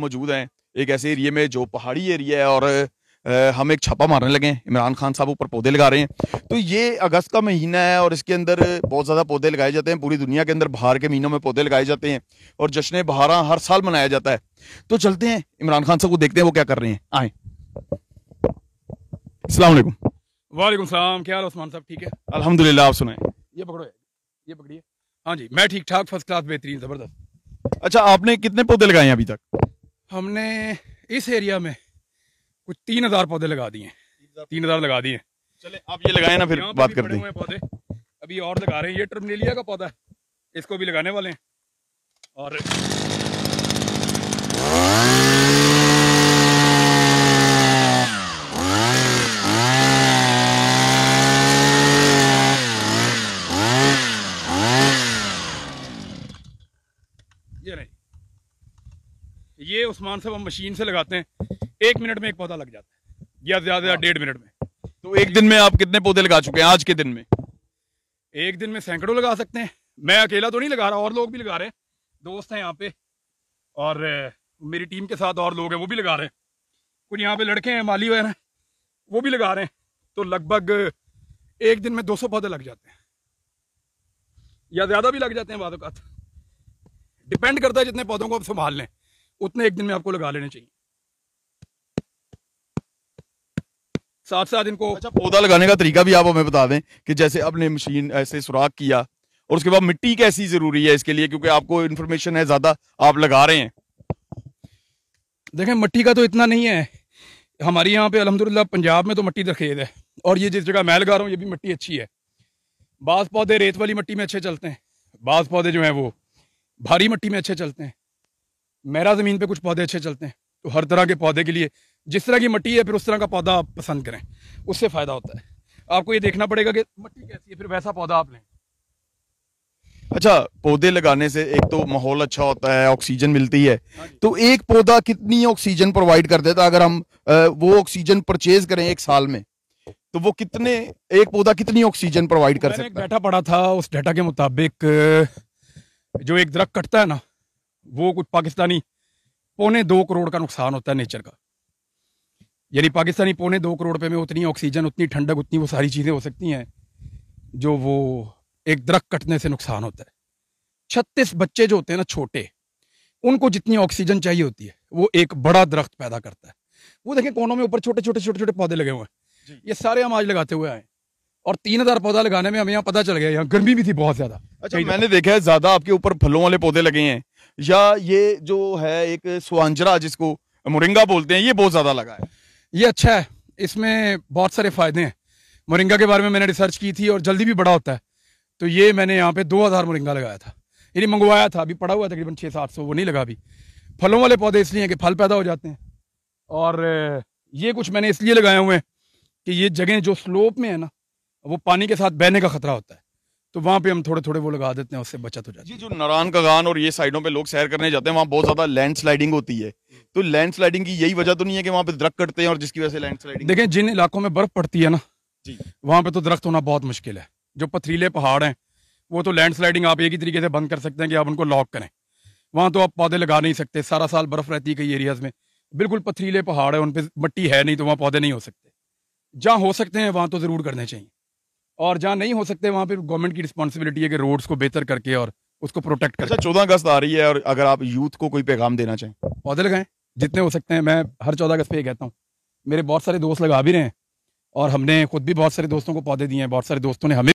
मौजूद हैं एक ऐसे एरिए में जो पहाड़ी एरिया है और हम एक छापा मारने लगे हैं इमरान खान साहब ऊपर पौधे लगा रहे हैं तो ये अगस्त का महीना है और इसके अंदर बहुत ज़्यादा पौधे लगाए जाते हैं पूरी दुनिया के अंदर बाहर के महीनों में पौधे लगाए जाते हैं और जश्न बहारा हर साल मनाया जाता है तो चलते हैं इमरान खान साहब को देखते हैं वो क्या कर रहे हैं आए अलैक्म वालेकुम सलाम क्या हाल उस्मान साहब ठीक है अलहमदिल्ला आप सुनाए ये पकड़ो ये पकड़िए हाँ जी मैं ठीक ठाक फर्स्ट क्लास बेहतरीन ज़बरदस्त अच्छा आपने कितने पौधे लगाए हैं अभी तक हमने इस एरिया में कुछ तीन हजार पौधे लगा दिए तीन हजार लगा दिए चले आप ये लगाए ना फिर बात करते हैं पौधे अभी और लगा रहे हैं ये टर्मनेलिया का पौधा है इसको भी लगाने वाले हैं और ये उस्मान साहब हम मशीन से लगाते हैं एक मिनट में एक पौधा लग जाता है या ज्यादा या हाँ। डेढ़ मिनट में तो एक दिन में आप कितने पौधे लगा चुके हैं आज के दिन में एक दिन में सैकड़ों लगा सकते हैं मैं अकेला तो नहीं लगा रहा और लोग भी लगा रहे हैं दोस्त हैं यहाँ पे और मेरी टीम के साथ और लोग हैं वो भी लगा रहे हैं कुछ यहाँ पे लड़के हैं माली वगैरह वो भी लगा रहे हैं तो लगभग एक दिन में 200 पौधे लग जाते हैं या ज़्यादा भी लग जाते हैं बाद डिपेंड करता है जितने पौधों को आप संभाल लें उतने एक दिन में आपको लगा लेने चाहिए साथ साथ इनको अच्छा पौधा लगाने का तरीका भी आप हमें बता दें कि जैसे आपने मशीन ऐसे सुराख किया और उसके बाद मिट्टी कैसी जरूरी है इसके लिए क्योंकि आपको इन्फॉर्मेशन है ज्यादा आप लगा रहे हैं देखें मिट्टी का तो इतना नहीं है हमारे यहाँ पे अलहमदुल्ला पंजाब में तो मिट्टी दरखेज है और ये जिस जगह मैं लगा रहा हूँ ये भी मिट्टी अच्छी है बाज़ पौधे रेत वाली मिट्टी में अच्छे चलते हैं बाज़ पौधे जो हैं वो भारी मिट्टी में अच्छे चलते हैं मेरा ज़मीन पे कुछ पौधे अच्छे चलते हैं तो हर तरह के पौधे के लिए जिस तरह की मट्टी है फिर उस तरह का पौधा आप पसंद करें उससे फ़ायदा होता है आपको ये देखना पड़ेगा कि मट्टी कैसी है फिर वैसा पौधा आप लें अच्छा पौधे लगाने से एक तो माहौल अच्छा होता है ऑक्सीजन मिलती है हाँ तो एक पौधा कितनी ऑक्सीजन प्रोवाइड कर देता तो अगर हम वो ऑक्सीजन परचेज करें एक साल में तो वो कितने एक पौधा कितनी ऑक्सीजन प्रोवाइड कर सकता है डाटा पड़ा था उस डाटा के मुताबिक जो एक दरख्त कटता है ना वो कुछ पाकिस्तानी पौने दो करोड़ का नुकसान होता है नेचर का यानी पाकिस्तानी पौने दो करोड़ रुपये में उतनी ऑक्सीजन उतनी ठंडक उतनी वो सारी चीज़ें हो सकती हैं जो वो एक दरख्त कटने से नुकसान होता है छत्तीस बच्चे जो होते हैं ना छोटे उनको जितनी ऑक्सीजन चाहिए होती है वो एक बड़ा दरख्त पैदा करता है वो देखें कोनों में ऊपर छोटे छोटे छोटे छोटे पौधे लगे हुए हैं ये सारे हम आज लगाते हुए आए और तीन हजार पौधा लगाने में हमें यहाँ पता चल गया यहाँ गर्मी भी थी बहुत ज्यादा अच्छा मैंने देखा है ज्यादा आपके ऊपर फलों वाले पौधे लगे हैं या ये जो है एक सुआंजरा जिसको मुरिंगा बोलते हैं ये बहुत ज़्यादा लगा है ये अच्छा है इसमें बहुत सारे फ़ायदे हैं मुरिंगा के बारे में मैंने रिसर्च की थी और जल्दी भी बड़ा होता है तो ये मैंने यहाँ पे दो हज़ार मुरिंगा लगाया था यानी मंगवाया था अभी पड़ा हुआ तकरीबन छः सात सौ वो नहीं लगा अभी फलों वाले पौधे इसलिए हैं कि फल पैदा हो जाते हैं और ये कुछ मैंने इसलिए लगाए हुए हैं कि ये जगह जो स्लोप में है ना वो पानी के साथ बहने का खतरा होता है तो वहाँ पे हम थोड़े थोड़े वो लगा देते हैं उससे बचत हो जाती है जो नरान कागान और ये साइडों पे लोग सैर करने जाते हैं वहाँ बहुत ज्यादा लैंड स्लाइडिंग होती है तो लैंड स्लाइडिंग की यही वजह तो नहीं है कि वहाँ पे दरख्त कटते हैं और जिसकी वजह से लैंड स्लाइडिंग देखें जिन इलाकों में बर्फ पड़ती है ना जी वहाँ पे तो दरख्त होना बहुत मुश्किल है जो पथरीले पहाड़ हैं वो तो लैंड स्लाइडिंग आप एक ही तरीके से बंद कर सकते हैं कि आप उनको लॉक करें वहाँ तो आप पौधे लगा नहीं सकते सारा साल बर्फ रहती है कई एरियाज में बिल्कुल पथरीले पहाड़ है उन पर मट्टी है नहीं तो वहाँ पौधे नहीं हो सकते जहाँ हो सकते हैं वहाँ तो जरूर करने चाहिए और जहाँ नहीं हो सकते वहाँ पे गवर्नमेंट की रिस्पॉन्सिबिलिटी है कि रोड्स को बेहतर करके और उसको प्रोटेक्ट अच्छा, करके चौदह अगस्त आ रही है और अगर आप यूथ को कोई पैगाम देना चाहें पौधे लगाएं जितने हो सकते हैं मैं हर चौदह अगस्त पे ये कहता हूँ मेरे बहुत सारे दोस्त लगा भी रहे हैं और हमने खुद भी बहुत सारे दोस्तों को पौधे दिए हैं बहुत सारे दोस्तों ने हमें